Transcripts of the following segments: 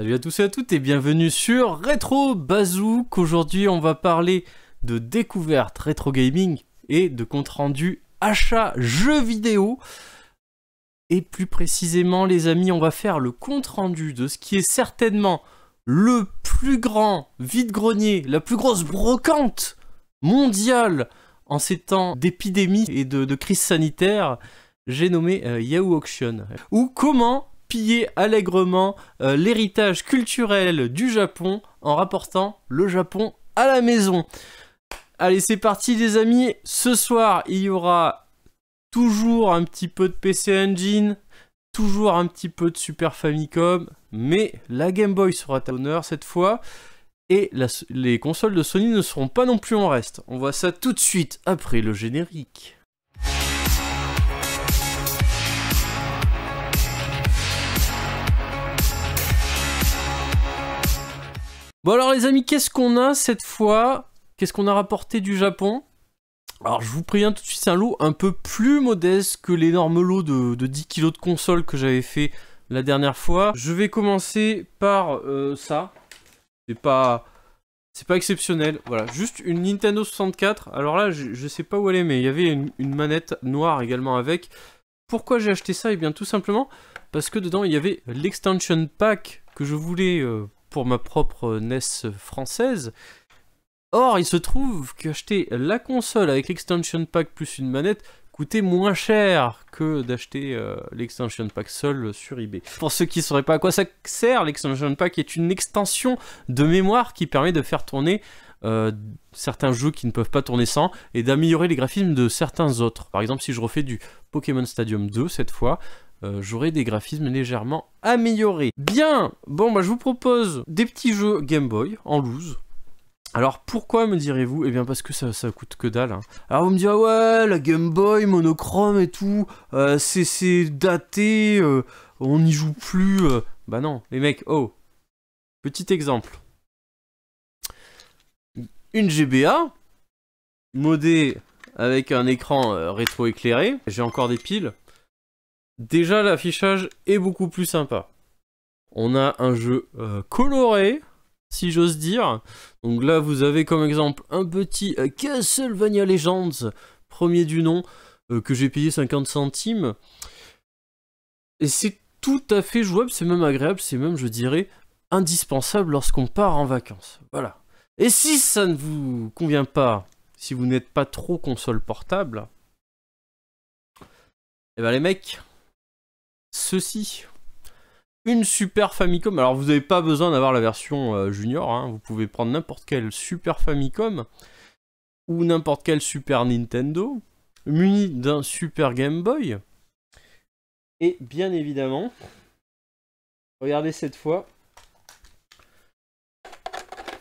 Salut à tous et à toutes et bienvenue sur Retro Bazook. Aujourd'hui, on va parler de découverte rétro gaming et de compte rendu achat jeux vidéo. Et plus précisément, les amis, on va faire le compte rendu de ce qui est certainement le plus grand vide-grenier, la plus grosse brocante mondiale en ces temps d'épidémie et de, crise sanitaire. J'ai nommé euh, Yahoo Auction. Ou comment allègrement euh, l'héritage culturel du Japon en rapportant le Japon à la maison. Allez, c'est parti les amis. Ce soir, il y aura toujours un petit peu de PC Engine, toujours un petit peu de Super Famicom, mais la Game Boy sera à l'honneur cette fois. Et les consoles de Sony ne seront pas non plus en reste. On voit ça tout de suite après le générique. Bon alors les amis, qu'est-ce qu'on a cette fois Qu'est-ce qu'on a rapporté du Japon alors je vous préviens tout de suite, c'est un lot un peu plus modeste que l'énorme lot de, 10 kg de console que j'avais fait la dernière fois. Je vais commencer par euh, ça. C'est pas... C'est pas exceptionnel. Voilà, juste une Nintendo 64. Alors là, je, sais pas où elle est, mais il y avait une, manette noire également avec. Pourquoi j'ai acheté ça Eh bien tout simplement parce que dedans il y avait l'extension pack que je voulais euh, pour ma propre NES française. Or, il se trouve qu'acheter la console avec l'extension pack plus une manette coûtait moins cher que d'acheter euh, l'extension pack seul sur eBay. Pour ceux qui ne sauraient pas à quoi ça sert, l'extension pack est une extension de mémoire qui permet de faire tourner euh, certains jeux qui ne peuvent pas tourner sans et d'améliorer les graphismes de certains autres. Par exemple, si je refais du Pokémon Stadium 2 cette fois, euh, j'aurai des graphismes légèrement améliorés. Bien Bon, bah, je vous propose des petits jeux Game Boy en loose. Alors pourquoi me direz-vous Eh bien parce que ça, coûte que dalle. Hein. Alors vous me direz ouais la Game Boy monochrome et tout, euh, c'est daté, euh, on n'y joue plus. Bah non, les mecs, oh. Petit exemple. Une GBA, modée avec un écran rétro-éclairé. J'ai encore des piles. Déjà, l'affichage est beaucoup plus sympa. On a un jeu euh, coloré, si j'ose dire. Donc là, vous avez comme exemple un petit euh, Castlevania Legends, premier du nom, euh, que j'ai payé 50 centimes. Et c'est tout à fait jouable, c'est même agréable, c'est même, je dirais, indispensable lorsqu'on part en vacances. Voilà. Et si ça ne vous convient pas, si vous n'êtes pas trop console portable, eh ben les mecs, ceci. Une Super Famicom. Alors vous n'avez pas besoin d'avoir la version euh, junior. Hein. Vous pouvez prendre n'importe quelle Super Famicom ou n'importe quelle Super Nintendo, muni d'un Super Game Boy. Et bien évidemment, regardez cette fois,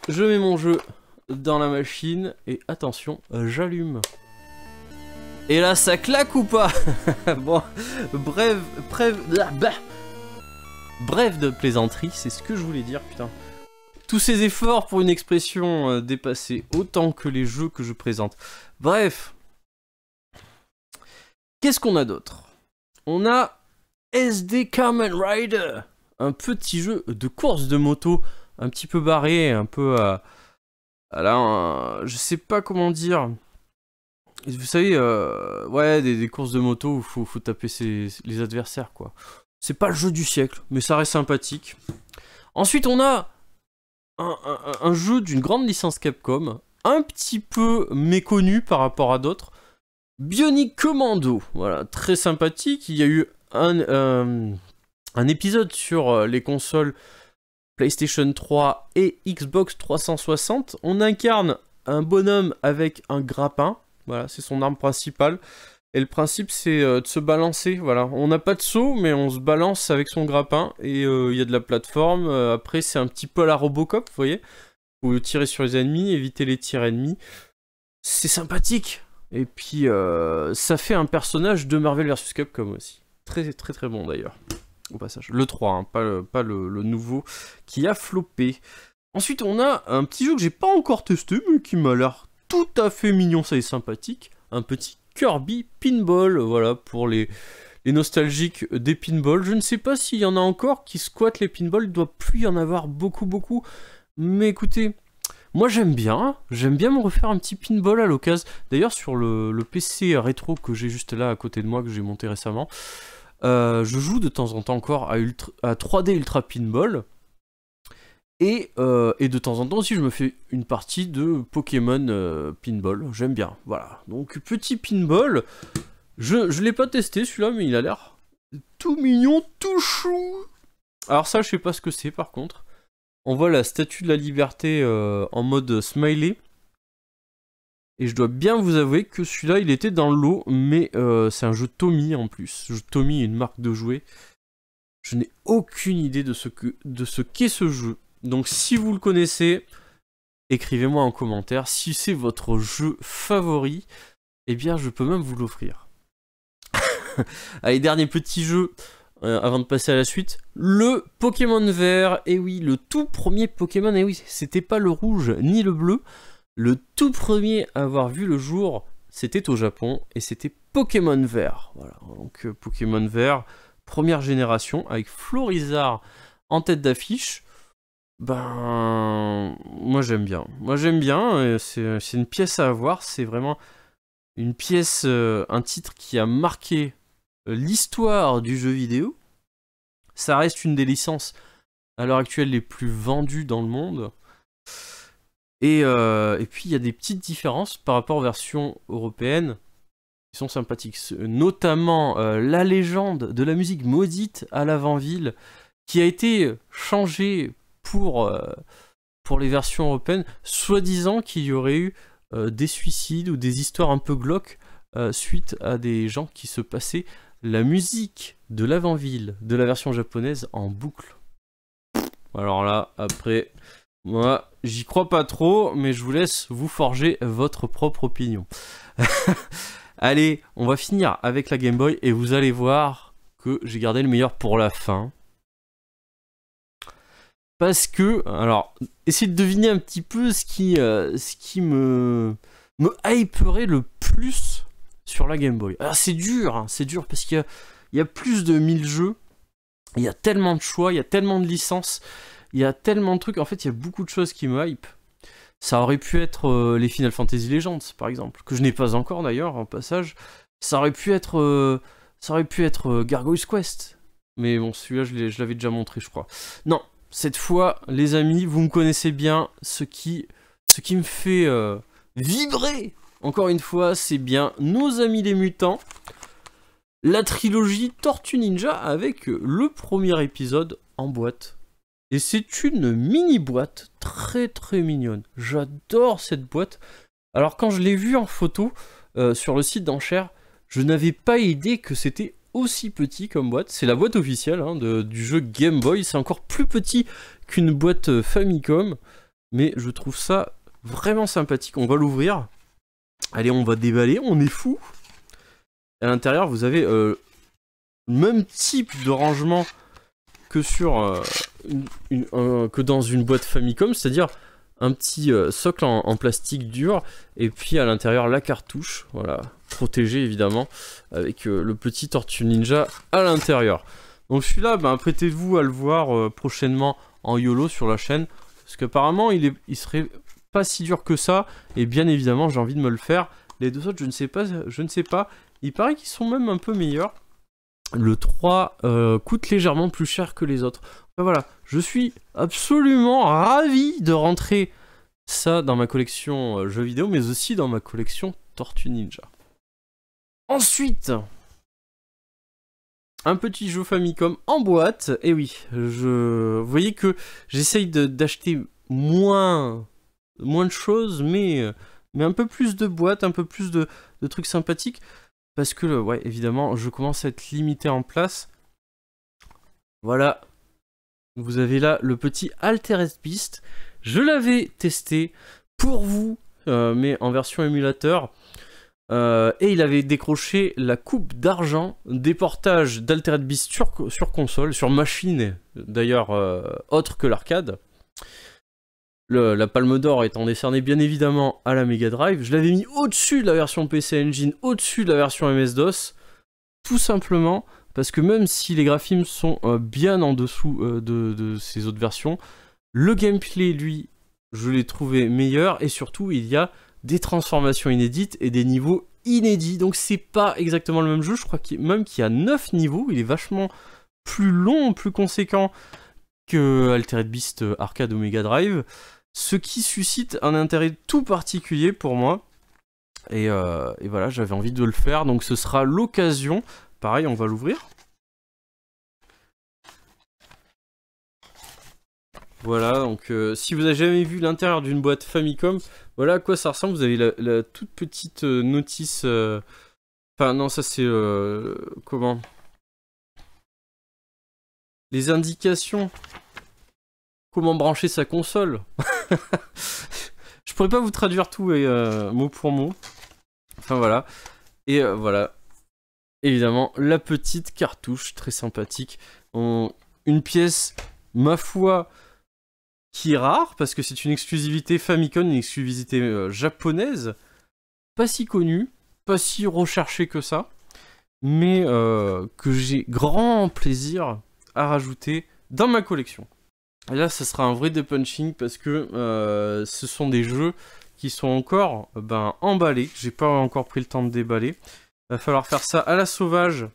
je mets mon jeu dans la machine et attention, j'allume. Et là, ça claque ou pas Bon, bref, bref, bref de plaisanterie, c'est ce que je voulais dire, putain. Tous ces efforts pour une expression euh, dépassée, autant que les jeux que je présente. Bref. Qu'est-ce qu'on a d'autre On a SD Kamen Rider, un petit jeu de course de moto, un petit peu barré, un peu... Euh, à euh, je sais pas comment dire... Vous savez, euh, ouais, des, courses de moto où faut, faut taper les adversaires, quoi. C'est pas le jeu du siècle, mais ça reste sympathique. Ensuite, on a un, jeu d'une grande licence Capcom, un petit peu méconnu par rapport à d'autres. Bionic Commando, voilà, très sympathique. Il y a eu un euh, épisode sur euh, les consoles PlayStation 3 et Xbox 360. On incarne un bonhomme avec un grappin voilà, c'est son arme principale. Et le principe, c'est euh, de se balancer. Voilà, on n'a pas de saut, mais on se balance avec son grappin. Et euh, il y a de la plateforme. Euh, après, c'est un petit peu à la Robocop, vous voyez. Vous tirer sur les ennemis, éviter les tirs ennemis. C'est sympathique. Et puis, ça fait un personnage de Marvel vs Capcom aussi. Très, très, très bon d'ailleurs. Au passage. Le 3, hein, pas, le, pas nouveau qui a floppé. Ensuite, on a un petit jeu que j'ai pas encore testé, mais qui m'a l'air tout à fait mignon, ça est sympathique, un petit Kirby Pinball, voilà, pour les, les nostalgiques des pinballs. Je ne sais pas s'il y en a encore qui squattent les pinballs, il doit plus y en avoir beaucoup, beaucoup. Mais écoutez, moi j'aime bien, j'aime bien me refaire un petit pinball à l'occasion. D'ailleurs sur le, PC rétro que j'ai juste là à côté de moi, que j'ai monté récemment, euh, je joue de temps en temps encore à, ultra, à 3D Ultra Pinball. Euh, et, de temps en temps aussi, je me fais une partie de Pokémon euh, Pinball. J'aime bien. Voilà. Donc, petit Pinball. Je ne l'ai pas testé celui-là, mais il a l'air tout mignon, tout chou. Alors, ça, je sais pas ce que c'est par contre. On voit la statue de la liberté euh, en mode smiley. Et je dois bien vous avouer que celui-là, il était dans l'eau, mais c'est un jeu Tommy en plus. Tommy une marque de jouets. Je n'ai aucune idée de ce qu'est ce, ce jeu. Donc si vous le connaissez, écrivez-moi en commentaire. Si c'est votre jeu favori, eh bien je peux même vous l'offrir. Allez, dernier petit jeu euh, avant de passer à la suite. Le Pokémon vert. Et eh oui, le tout premier Pokémon. Et eh oui, c'était pas le rouge ni le bleu. Le tout premier à avoir vu le jour, c'était au Japon et c'était Pokémon vert. Voilà, donc euh, Pokémon vert, première génération avec Florizard en tête d'affiche. Ben, moi j'aime bien. Moi j'aime bien. Euh, euh, c'est une pièce à avoir. C'est vraiment une pièce, euh, un titre qui a marqué l'histoire du jeu vidéo. Ça reste une des licences à l'heure actuelle les plus vendues dans le monde. Et, puis il y a des petites différences par rapport aux versions européennes qui sont sympathiques. Notamment la légende de la musique maudite à l'avant-ville qui a été changée pour, euh, pour les versions européennes, soi-disant qu'il y aurait eu euh, des suicides ou des histoires un peu glauques euh, suite à des gens qui se passaient la musique de l'avant-ville de la version japonaise en boucle. Alors là, après, moi, j'y crois pas trop, mais je vous laisse vous forger votre propre opinion. Allez, on va finir avec la Game Boy et vous allez voir que j'ai gardé le meilleur pour la fin parce que, alors, essayez de deviner un petit peu ce qui, euh, ce qui me, me hyperait le plus sur la Game Boy. Alors c'est dur, hein, c'est dur parce qu'il y, a plus de 1000 jeux, il y a tellement de choix, il y a tellement de licences, il y a tellement de trucs, en fait il y a beaucoup de choses qui me hype. Ça aurait pu être euh, les Final Fantasy Legends par exemple, que je n'ai pas encore d'ailleurs en passage. Ça aurait pu être, euh, ça aurait pu être Gargoyle's Quest. Mais bon, celui-là, je l'avais déjà montré, je crois. Non, cette fois, les amis, vous me connaissez bien. Ce qui, ce qui me fait euh, vibrer, encore une fois, c'est bien nos amis les mutants. La trilogie Tortue Ninja avec euh, le premier épisode en boîte. Et c'est une mini boîte très très mignonne. J'adore cette boîte. Alors quand je l'ai vue en photo euh, sur le site d'enchères, je n'avais pas idée que c'était aussi petit comme boîte. C'est la boîte officielle hein, du jeu Game Boy. C'est encore plus petit qu'une boîte euh, Famicom. Mais je trouve ça vraiment sympathique. On va l'ouvrir. Allez, on va déballer. On est fou. À l'intérieur, vous avez euh, le même type de rangement que sur euh, que dans une boîte Famicom, c'est-à-dire un petit euh, socle en, plastique dur et puis à l'intérieur la cartouche, voilà, protégée évidemment, avec euh, le petit tortue ninja à l'intérieur. Donc celui-là, ben, prêtez-vous à le voir euh, prochainement en YOLO sur la chaîne, parce qu'apparemment il, est, il serait pas si dur que ça, et bien évidemment j'ai envie de me le faire. Les deux autres, je ne sais pas, je ne sais pas. Il paraît qu'ils sont même un peu meilleurs. Le 3 coûte légèrement plus cher que les autres voilà, je suis absolument ravi de rentrer ça dans ma collection euh, jeux vidéo, mais aussi dans ma collection Tortue Ninja. Ensuite, un petit jeu Famicom en boîte. Et eh oui, je... vous voyez que j'essaye d'acheter moins... moins de choses, mais... Euh, mais un peu plus de boîtes, un peu plus de, de trucs sympathiques. Parce que, ouais, évidemment, je commence à être limité en place. Voilà, vous avez là le petit Altered Beast. Je l'avais testé pour vous, euh, mais en version émulateur. Euh, et il avait décroché la coupe d'argent des portages d'Altered Beast sur, console, sur machine d'ailleurs euh, autre que l'arcade. La Palme d'Or étant décernée bien évidemment à la Mega Drive. Je l'avais mis au-dessus de la version PC Engine, au-dessus de la version MS-DOS, tout simplement parce que même si les graphismes sont euh, bien en dessous euh, de, ces autres versions, le gameplay, lui, je l'ai trouvé meilleur, et surtout, il y a des transformations inédites et des niveaux inédits, donc c'est pas exactement le même jeu, je crois même qu'il y a 9 niveaux, il est vachement plus long, plus conséquent que Altered Beast euh, Arcade ou Mega Drive, ce qui suscite un intérêt tout particulier pour moi, et, voilà, j'avais envie de le faire, donc ce sera l'occasion Pareil, on va l'ouvrir. Voilà, donc euh, si vous avez jamais vu l'intérieur d'une boîte Famicom, voilà à quoi ça ressemble. Vous avez la, toute petite euh, notice... Euh, enfin non, ça c'est... comment Les indications. Comment brancher sa console Je pourrais pas vous traduire tout et, mot pour mot. Enfin voilà. Et voilà, évidemment la petite cartouche très sympathique. une pièce, ma foi, qui est rare parce que c'est une exclusivité Famicom, une exclusivité euh, japonaise, pas si connue, pas si recherchée que ça, mais euh, que j'ai grand plaisir à rajouter dans ma collection. Et là, ce sera un vrai de-punching, parce que euh, ce sont des jeux qui sont encore ben, emballés, j'ai pas encore pris le temps de déballer. Va falloir faire ça à la sauvage.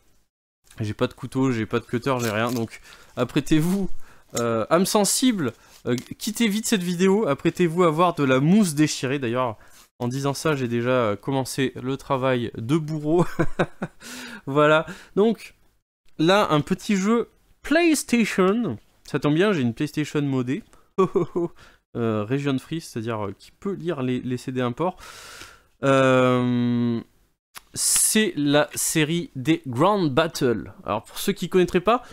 J'ai pas de couteau, j'ai pas de cutter, j'ai rien. Donc, apprêtez-vous, euh, âme sensible, euh, quittez vite cette vidéo. Apprêtez-vous à voir de la mousse déchirée. D'ailleurs, en disant ça, j'ai déjà euh, commencé le travail de bourreau. voilà. Donc, là, un petit jeu PlayStation. Ça tombe bien, j'ai une PlayStation modée. Oh, oh, oh. Euh, Region Free, c'est-à-dire qui peut lire les, CD import. Euh c'est la série des Grand Battle. Alors pour ceux qui connaîtraient pas,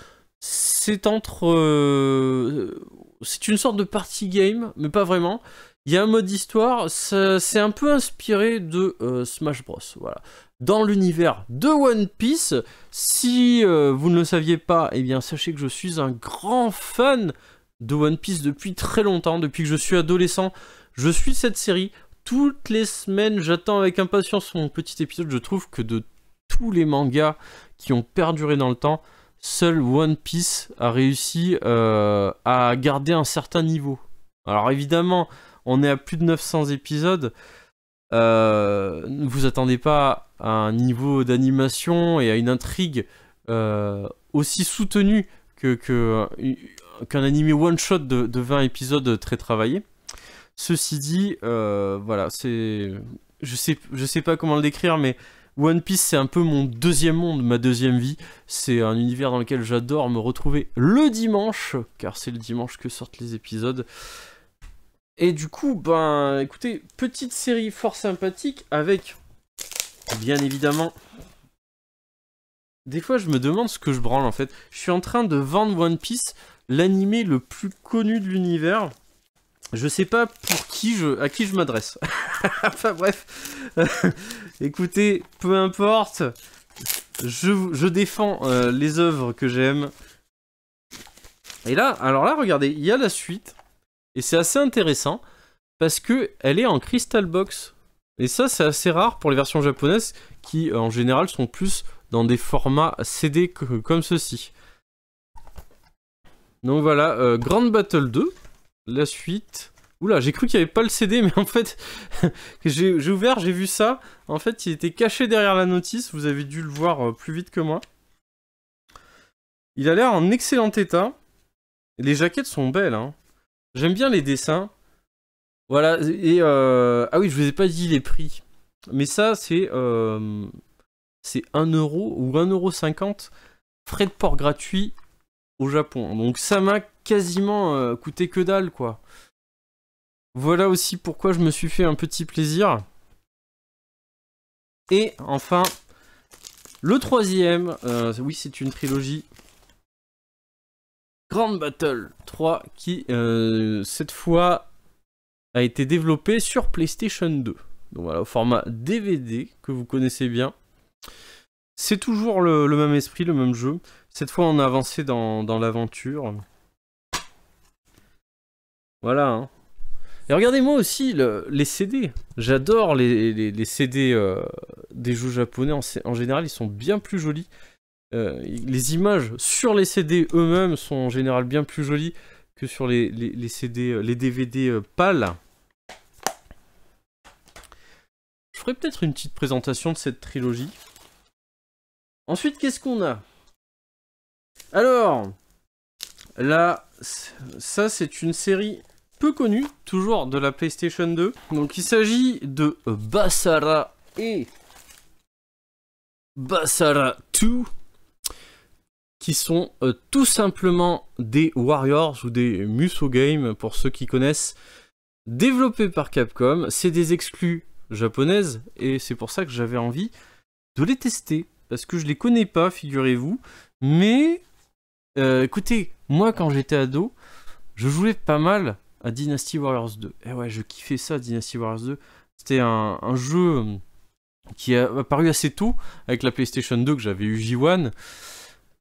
c'est entre... Euh, c'est une sorte de party game, mais pas vraiment. Il y a un mode histoire, c'est un peu inspiré de euh, Smash Bros. Voilà. Dans l'univers de One Piece, si euh, vous ne le saviez pas, eh bien sachez que je suis un grand fan de One Piece depuis très longtemps, depuis que je suis adolescent. Je suis cette série toutes les semaines, j'attends avec impatience mon petit épisode. Je trouve que de tous les mangas qui ont perduré dans le temps, seul One Piece a réussi euh, à garder un certain niveau. Alors évidemment, on est à plus de 900 épisodes. ne euh, vous attendez pas à un niveau d'animation et à une intrigue euh, aussi soutenue que, qu'un anime one-shot de, de 20 épisodes très travaillé. Ceci dit, euh, voilà, c'est. Je sais, je sais pas comment le décrire, mais One Piece, c'est un peu mon deuxième monde, ma deuxième vie. C'est un univers dans lequel j'adore me retrouver le dimanche, car c'est le dimanche que sortent les épisodes. Et du coup, ben, écoutez, petite série fort sympathique avec, bien évidemment, des fois, je me demande ce que je branle en fait. Je suis en train de vendre One Piece, l'animé le plus connu de l'univers. Je sais pas pour qui je, à qui je m'adresse. enfin bref, écoutez, peu importe, je, je défends euh, les œuvres que j'aime. Et là, alors là, regardez, il y a la suite, et c'est assez intéressant parce que elle est en crystal box. Et ça, c'est assez rare pour les versions japonaises qui, euh, en général, sont plus dans des formats CD que, comme ceci. Donc voilà, euh, Grand Battle 2 la suite. Oula, j'ai cru qu'il n'y avait pas le CD, mais en fait, j'ai ouvert, j'ai vu ça. En fait, il était caché derrière la notice, vous avez dû le voir euh, plus vite que moi. Il a l'air en excellent état. Les jaquettes sont belles, hein. J'aime bien les dessins. Voilà, et... Euh, ah oui, je vous ai pas dit les prix. Mais ça, c'est... Euh, c'est 1€ euro ou 1,50€. Frais de port gratuit au Japon. Donc ça m'a quasiment euh, coûter que dalle, quoi. Voilà aussi pourquoi je me suis fait un petit plaisir. Et enfin, le troisième, euh, oui c'est une trilogie, Grand Battle 3, qui euh, cette fois a été développé sur PlayStation 2. Donc voilà, au format DVD que vous connaissez bien. C'est toujours le, même esprit, le même jeu. Cette fois on a avancé dans l'aventure. Voilà. Hein. Et regardez-moi aussi les CD. J'adore les, CD euh, des jeux japonais. En, général, ils sont bien plus jolis. Euh, les images sur les CD eux-mêmes sont en général bien plus jolies que sur les, les CD, les DVD euh, pâles. Je ferai peut-être une petite présentation de cette trilogie. Ensuite, qu'est-ce qu'on a Alors, là, ça c'est une série peu connu, toujours de la PlayStation 2. Donc il s'agit de Basara et Basara 2 qui sont euh, tout simplement des Warriors ou des Muso Games pour ceux qui connaissent, développés par Capcom. C'est des exclus japonaises et c'est pour ça que j'avais envie de les tester parce que je les connais pas, figurez-vous. Mais euh, écoutez, moi quand j'étais ado, je jouais pas mal à Dynasty Warriors 2. Et eh ouais, je kiffais ça, Dynasty Warriors 2. C'était un, jeu euh, qui a apparu assez tôt avec la PlayStation 2 que j'avais eu J1.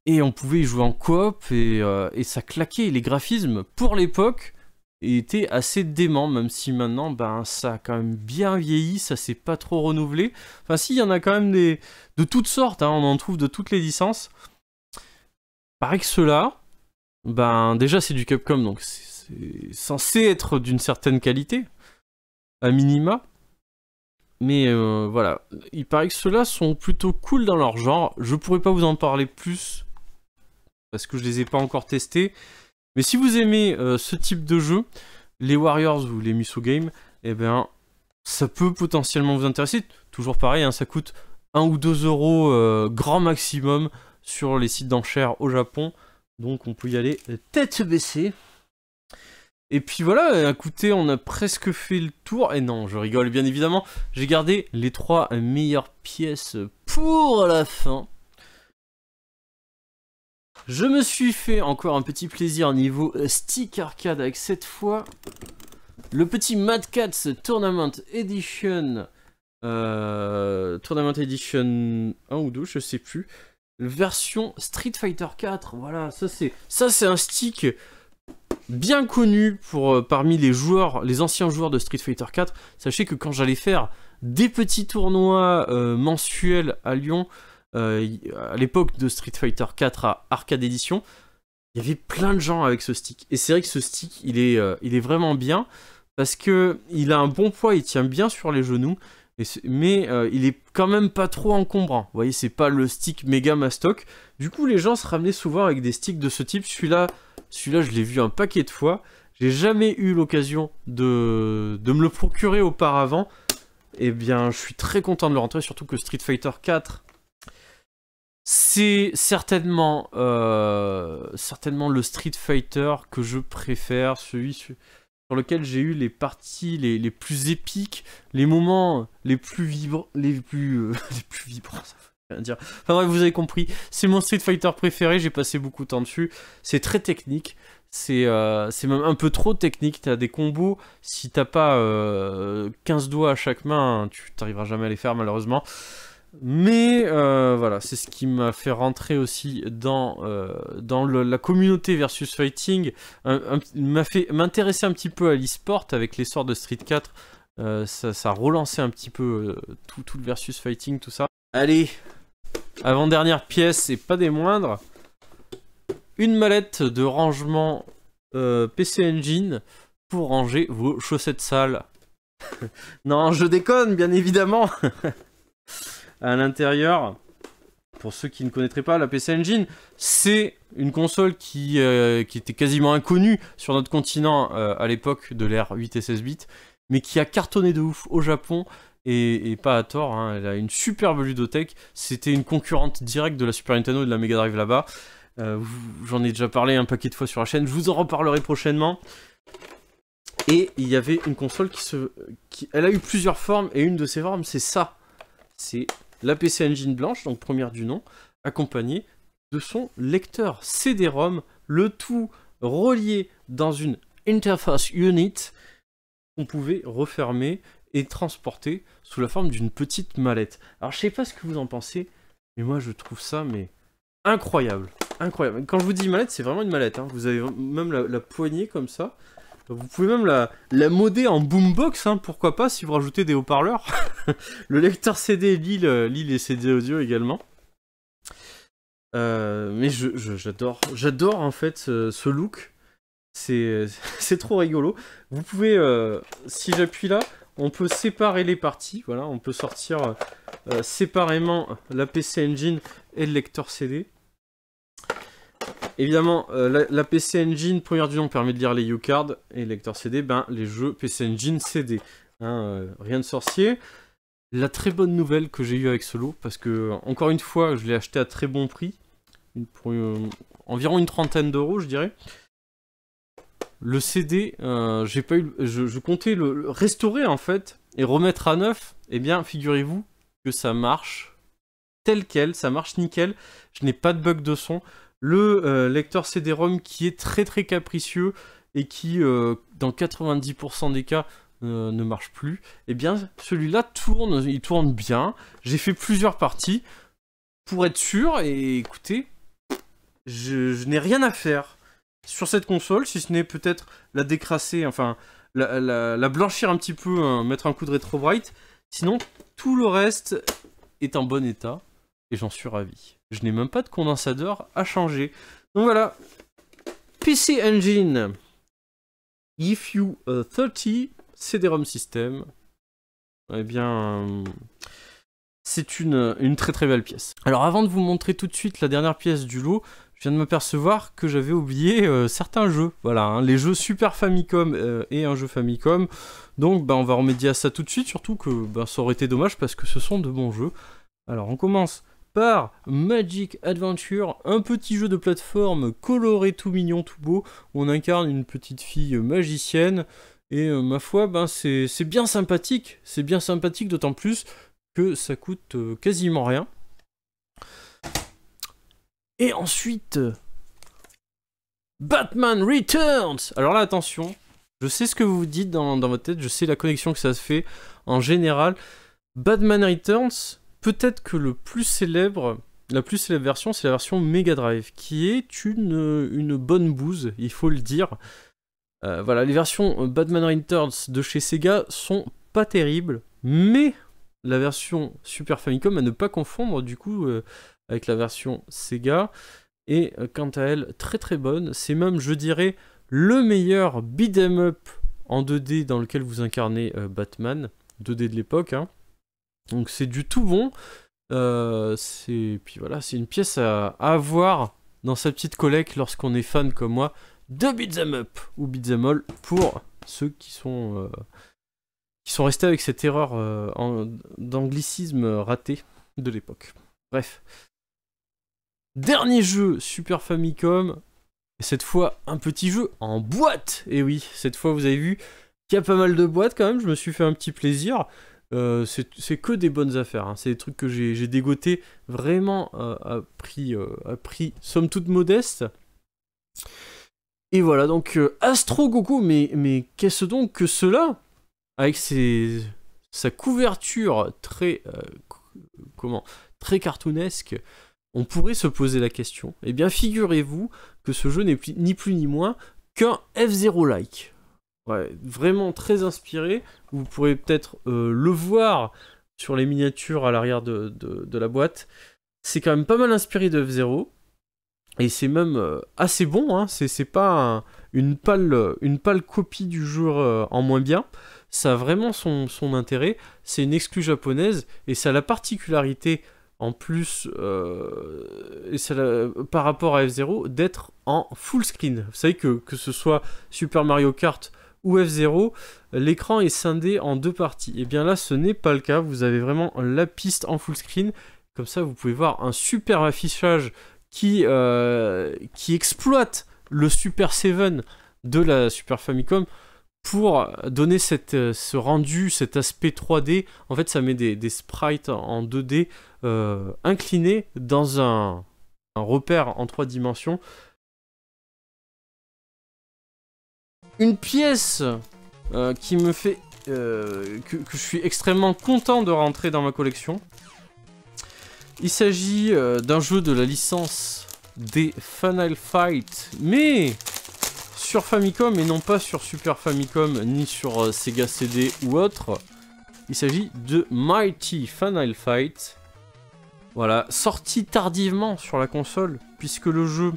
Et on pouvait y jouer en coop euh, et, ça claquait. Les graphismes, pour l'époque, étaient assez dément, même si maintenant, ben, ça a quand même bien vieilli, ça s'est pas trop renouvelé. Enfin, si, il y en a quand même des... de toutes sortes, hein, on en trouve de toutes les licences. Pareil que cela, ben, déjà, c'est du Capcom, donc c'est censé être d'une certaine qualité, à minima. Mais euh, voilà, il paraît que ceux-là sont plutôt cool dans leur genre. Je pourrais pas vous en parler plus parce que je les ai pas encore testés. Mais si vous aimez euh, ce type de jeu, les Warriors ou les Musou games et eh bien, ça peut potentiellement vous intéresser. Toujours pareil, hein, ça coûte 1 ou 2 euros euh, grand maximum sur les sites d'enchères au Japon. Donc on peut y aller tête baissée. Et puis voilà, écoutez, on a presque fait le tour. Et non, je rigole, bien évidemment. J'ai gardé les trois meilleures pièces pour la fin. Je me suis fait encore un petit plaisir niveau euh, stick arcade avec cette fois le petit Mad Cats Tournament Edition. Euh, Tournament Edition 1 ou 2, je sais plus. Version Street Fighter 4. Voilà, ça c'est ça c'est un stick bien connu pour, euh, parmi les joueurs, les anciens joueurs de Street Fighter 4. Sachez que quand j'allais faire des petits tournois euh, mensuels à Lyon, euh, à l'époque de Street Fighter 4 à Arcade Edition, il y avait plein de gens avec ce stick. Et c'est vrai que ce stick, il est, il est vraiment bien parce que il a un bon poids, il tient bien sur les genoux mais euh, il est quand même pas trop encombrant. Vous voyez, c'est pas le stick méga mastoc. Du coup, les gens se ramenaient souvent avec des sticks de ce type. Celui-là, celui-là, je l'ai vu un paquet de fois. J'ai jamais eu l'occasion de... de me le procurer auparavant. Eh bien, je suis très content de le rentrer, surtout que Street Fighter 4 c'est certainement, euh, certainement le Street Fighter que je préfère, celui, celui, sur lequel j'ai eu les parties les, plus épiques, les moments les plus vibrants, les plus euh, plus vibrants. Ça dire. Enfin vous avez compris. C'est mon Street Fighter préféré. J'ai passé beaucoup de temps dessus. C'est très technique. C'est euh, même un peu trop technique. T'as des combos. Si t'as pas 15 euh, doigts à chaque main, tu t'arriveras jamais à les faire malheureusement. Mais euh, voilà, c'est ce qui m'a fait rentrer aussi dans, euh, dans la communauté versus fighting. M'a fait m'intéresser un petit peu à l'e-sport avec l'essor de Street 4. Euh, ça, a relancé un petit peu tout, tout le versus fighting, tout ça. Allez, avant-dernière pièce et pas des moindres. Une mallette de rangement PC Engine pour ranger vos chaussettes sales. non, je déconne, bien évidemment. à l'intérieur, pour ceux qui ne connaîtraient pas, la PC Engine, c'est une console qui, euh, qui, était quasiment inconnue sur notre continent euh, à l'époque de l'ère 8 et 16 bits, mais qui a cartonné de ouf au Japon. Et, pas à tort, hein. elle a une superbe ludothèque. C'était une concurrente directe de la Super Nintendo et de la Mega Drive là-bas. Euh, j'en ai déjà parlé un paquet de fois sur la chaîne. Je vous en reparlerai prochainement. Et il y avait une console qui se, qui, elle a eu plusieurs formes et une de ces formes, c'est ça. C'est la PC Engine blanche, donc première du nom, accompagnée de son lecteur CD-ROM, le tout relié dans une interface unit qu'on pouvait refermer et transporter sous la forme d'une petite mallette. Alors je sais pas ce que vous en pensez, mais moi je trouve ça mais incroyable, incroyable. Quand je vous dis mallette, c'est vraiment une mallette. Hein. Vous avez même la poignée comme ça. Vous pouvez même la, la modder en boombox, hein, pourquoi pas, si vous rajoutez des haut-parleurs. le lecteur CD lit, le, et CD audio également. Euh, mais j'adore, j'adore en fait ce, look. C'est trop rigolo. Vous pouvez, euh, si j'appuie là, on peut séparer les parties. Voilà, on peut sortir euh, séparément la PC Engine et le lecteur CD. Évidemment, euh, la, PC Engine, première du nom, permet de lire les U-cards et lecteur CD, ben, les jeux PC Engine CD. Hein, euh, rien de sorcier. La très bonne nouvelle que j'ai eue avec ce lot, parce que, encore une fois, je l'ai acheté à très bon prix, pour, euh, environ une trentaine d'euros, je dirais. Le CD, j'ai pas eu, je, comptais le, restaurer en fait et remettre à neuf. et eh bien, figurez-vous que ça marche tel quel, ça marche nickel. Je n'ai pas de bug de son le euh, lecteur CD-ROM qui est très très capricieux et qui, euh, dans 90% des cas, euh, ne marche plus, eh bien celui-là tourne, il tourne bien. J'ai fait plusieurs parties pour être sûr et écoutez, je, n'ai rien à faire sur cette console, si ce n'est peut-être la décrasser, enfin la, blanchir un petit peu, hein, mettre un coup de rétro bright. Sinon, tout le reste est en bon état et j'en suis ravi. Je n'ai même pas de condensateur à changer. Donc voilà. PC Engine. If you uh, 30 CD-ROM System. Eh bien, c'est une, une très très belle pièce. Alors avant de vous montrer tout de suite la dernière pièce du lot, je viens de m'apercevoir que j'avais oublié euh, certains jeux. Voilà, hein, les jeux Super Famicom euh, et un jeu Famicom. Donc bah, on va remédier à ça tout de suite, surtout que bah, ça aurait été dommage parce que ce sont de bons jeux. Alors on commence par Magic Adventure, un petit jeu de plateforme coloré tout mignon, tout beau, où on incarne une petite fille magicienne. Et euh, ma foi, ben, c'est bien sympathique, c'est bien sympathique d'autant plus que ça coûte euh, quasiment rien. Et ensuite, Batman Returns Alors là, attention, je sais ce que vous vous dites dans, dans votre tête, je sais la connexion que ça se fait en général. Batman Returns, Peut-être que le plus célèbre, la plus célèbre version, c'est la version Mega Drive, qui est une, une bonne bouse, il faut le dire. Euh, voilà, les versions Batman Returns de chez Sega sont pas terribles, mais la version Super Famicom à ne pas confondre du coup euh, avec la version Sega et euh, quant à elle très très bonne. C'est même, je dirais, le meilleur beat'em up en 2D dans lequel vous incarnez Batman, 2D de l'époque. Hein. Donc c'est du tout bon. Euh, c'est puis voilà, c'est une pièce à, avoir dans sa petite collecte lorsqu'on est fan comme moi de Beat'em Up ou Beat'em All pour ceux qui sont euh, qui sont restés avec cette erreur euh, d'anglicisme raté de l'époque. Bref. Dernier jeu Super Famicom, et cette fois un petit jeu en boîte. Et oui, cette fois vous avez vu qu'il y a pas mal de boîtes quand même, je me suis fait un petit plaisir. Euh, c'est que des bonnes affaires. Hein. C'est des trucs que j'ai dégoté vraiment euh, à, prix, euh, à prix somme toute modeste. Et voilà, donc Astro Goku, mais, qu'est-ce donc que cela Avec ses, sa couverture très, comment, très cartoonesque, on pourrait se poser la question. Eh bien, figurez-vous que ce jeu n'est ni plus ni moins qu'un F0-like vraiment très inspiré. Vous pourrez peut-être euh, le voir sur les miniatures à l'arrière de, de, la boîte. C'est quand même pas mal inspiré de F0. Et c'est même euh, assez bon, hein. c'est pas une, pâle, une pâle copie du jeu en moins bien. Ça a vraiment son, son intérêt. C'est une exclue japonaise et ça a la particularité en plus euh, et ça, par rapport à F0 d'être en full screen. Vous savez que, que ce soit Super Mario Kart ou F0, l'écran est scindé en deux parties. Et eh bien là, ce n'est pas le cas. Vous avez vraiment la piste en full screen. Comme ça, vous pouvez voir un super affichage qui, euh, qui exploite le Super 7 de la Super Famicom pour donner cette, euh, ce rendu, cet aspect 3D. En fait, ça met des, sprites en 2D euh, inclinés dans un, un repère en 3 dimensions. Une pièce euh, qui me fait... Euh, que, je suis extrêmement content de rentrer dans ma collection. Il s'agit euh, d'un jeu de la licence des Final Fight, mais sur Famicom et non pas sur Super Famicom ni sur Sega CD ou autre. Il s'agit de Mighty Final Fight. Voilà, sorti tardivement sur la console, puisque le jeu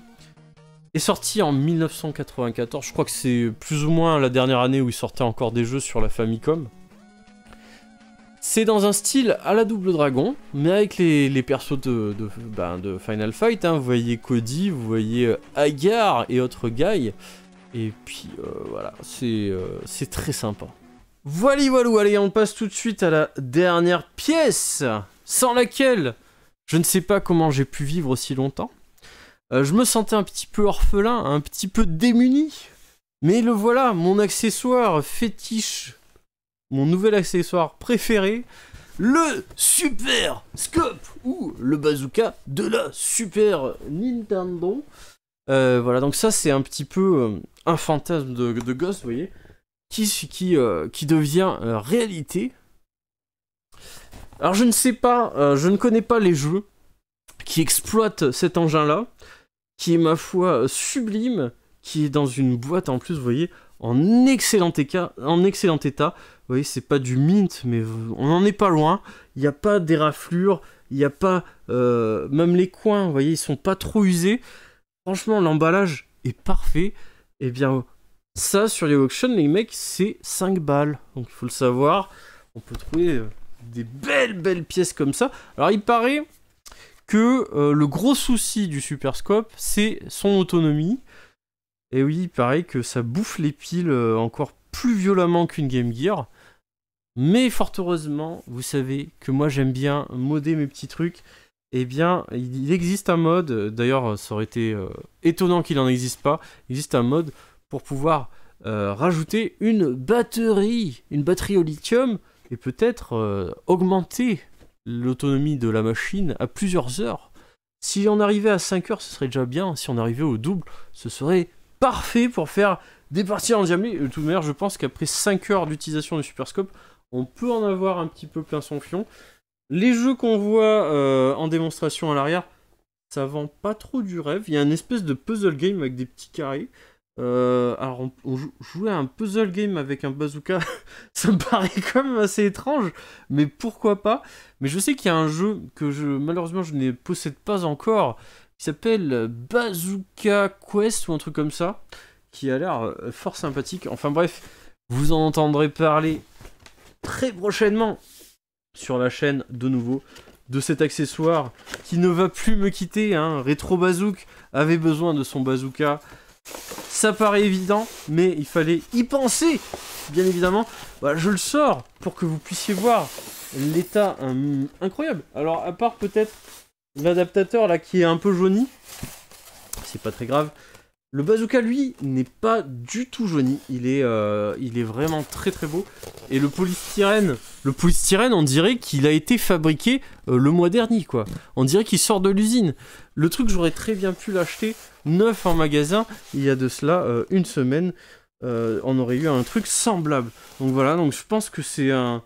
est sorti en 1994. Je crois que c'est plus ou moins la dernière année où il sortait encore des jeux sur la Famicom. C'est dans un style à la double dragon, mais avec les, persos de, de, ben, Final Fight. Hein. Vous voyez Cody, vous voyez euh, Agar et autres guys. Et puis euh, voilà, euh, c'est très sympa. Voilà, voilà, allez, on passe tout de suite à la dernière pièce, sans laquelle je ne sais pas comment j'ai pu vivre aussi longtemps. Euh, je me sentais un petit peu orphelin, un petit peu démuni. Mais le voilà, mon accessoire fétiche, mon nouvel accessoire préféré, le Super Scope ou le bazooka de la Super Nintendo. Euh, voilà, donc ça c'est un petit peu euh, un fantasme de, de, gosse, vous voyez, qui, qui, qui devient réalité. Alors je ne sais pas, je ne connais pas les jeux, qui exploite cet engin-là, qui est ma foi sublime, qui est dans une boîte en plus, vous voyez, en excellent, en excellent état. Vous voyez, c'est pas du mint, mais on n'en est pas loin. Il n'y a pas d'éraflure, il n'y a pas... Euh, même les coins, vous voyez, ils sont pas trop usés. Franchement, l'emballage est parfait. Et eh bien, ça, sur les auctions, les mecs, c'est 5 balles. Donc, il faut le savoir. On peut trouver euh, des belles, belles pièces comme ça. Alors, il paraît que euh, le gros souci du Super Scope, c'est son autonomie. Et oui, pareil paraît que ça bouffe les piles euh, encore plus violemment qu'une Game Gear. Mais fort heureusement, vous savez que moi j'aime bien modder mes petits trucs. Eh bien, il existe un mode, d'ailleurs ça aurait été euh, étonnant qu'il n'en existe pas, il existe un mode pour pouvoir rajouter une batterie, une batterie au lithium, et peut-être augmenter l'autonomie de la machine à plusieurs heures. Si on arrivait à 5 heures, ce serait déjà bien. Si on arrivait au double, ce serait parfait pour faire des parties en Tout De toute manière, je pense qu'après 5 heures d'utilisation du Superscope, on peut en avoir un petit peu plein son fion. Les jeux qu'on voit euh, en démonstration à l'arrière, ça vend pas trop du rêve. Il y a une espèce de puzzle game avec des petits carrés. Euh, alors, on, jouait un puzzle game avec un bazooka, ça me paraît quand même assez étrange, mais pourquoi pas Mais je sais qu'il y a un jeu que je, malheureusement je ne possède pas encore, qui s'appelle Bazooka Quest ou un truc comme ça, qui a l'air euh, fort sympathique. Enfin bref, vous en entendrez parler très prochainement sur la chaîne de nouveau de cet accessoire qui ne va plus me quitter. Hein. Rétro Bazook avait besoin de son bazooka. Ça paraît évident, mais il fallait y penser, bien évidemment. Bah, je le sors pour que vous puissiez voir l'état hum, incroyable. Alors, à part peut-être l'adaptateur là qui est un peu jauni, c'est pas très grave. Le bazooka, lui, n'est pas du tout jauni. Il est, euh, il est vraiment très très beau. Et le polystyrène, le polystyrène, on dirait qu'il a été fabriqué euh, le mois dernier, quoi. On dirait qu'il sort de l'usine. Le truc, j'aurais très bien pu l'acheter neuf en magasin il y a de cela euh, une semaine. on aurait eu un truc semblable. Donc voilà, donc je pense que c'est un,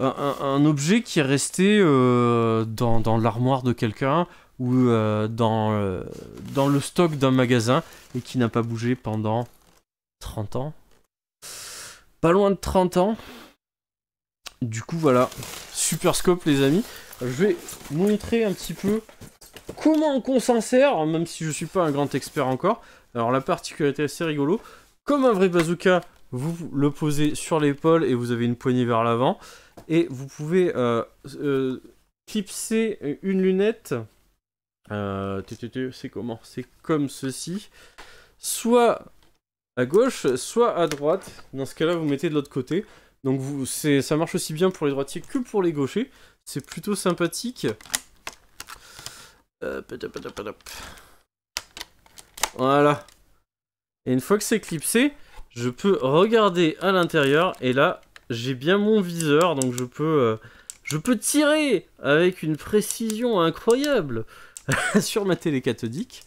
un, objet qui est resté dans, dans l'armoire de quelqu'un ou euh, dans, euh, dans le stock d'un magasin et qui n'a pas bougé pendant 30 ans. Pas loin de 30 ans. Du coup, voilà. Super scope, les amis. Je vais montrer un petit peu comment on s'en sert, même si je suis pas un grand expert encore. Alors, la particularité assez rigolo. Comme un vrai bazooka, vous le posez sur l'épaule et vous avez une poignée vers l'avant. Et vous pouvez euh, clipser une lunette euh, c'est comment C'est comme ceci. Soit à gauche, soit à droite. Dans ce cas-là, vous mettez de l'autre côté. Donc ça marche aussi bien pour les droitiers que pour les gauchers. C'est plutôt sympathique. Euh, voilà. Et une fois que c'est clipsé, je peux regarder à l'intérieur. Et là, j'ai bien mon viseur, donc je peux euh, tirer avec une précision incroyable. sur ma télé cathodique.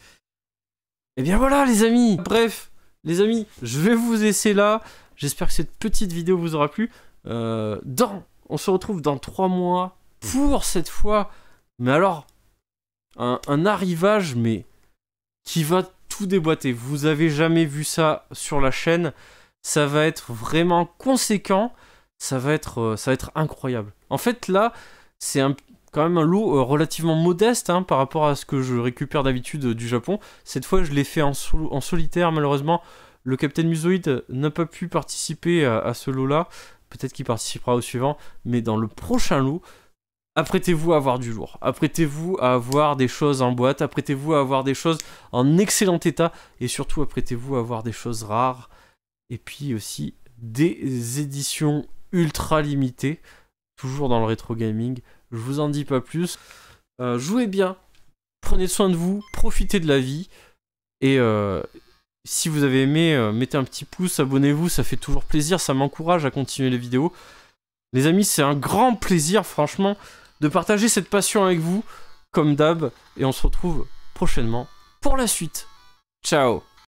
Et eh bien voilà les amis Bref, les amis, je vais vous laisser là. J'espère que cette petite vidéo vous aura plu. Euh, dans, on se retrouve dans trois mois pour cette fois, mais alors, un, arrivage, mais qui va tout déboîter. Vous avez jamais vu ça sur la chaîne. Ça va être vraiment conséquent. Ça va être, euh, ça va être incroyable. En fait, là, c'est un, quand même un lot euh, relativement modeste hein, par rapport à ce que je récupère d'habitude euh, du Japon. Cette fois, je l'ai fait en, en, solitaire, malheureusement. Le Captain Musoid n'a pas pu participer à, à ce lot-là. Peut-être qu'il participera au suivant, mais dans le prochain lot, apprêtez-vous à avoir du lourd. Apprêtez-vous à avoir des choses en boîte. Apprêtez-vous à avoir des choses en excellent état. Et surtout, apprêtez-vous à avoir des choses rares. Et puis aussi des éditions ultra limitées, toujours dans le rétro gaming. Je vous en dis pas plus. Euh, jouez bien, prenez soin de vous, profitez de la vie. Et euh, si vous avez aimé, euh, mettez un petit pouce, abonnez-vous, ça fait toujours plaisir, ça m'encourage à continuer les vidéos. Les amis, c'est un grand plaisir, franchement, de partager cette passion avec vous, comme d'hab. Et on se retrouve prochainement pour la suite. Ciao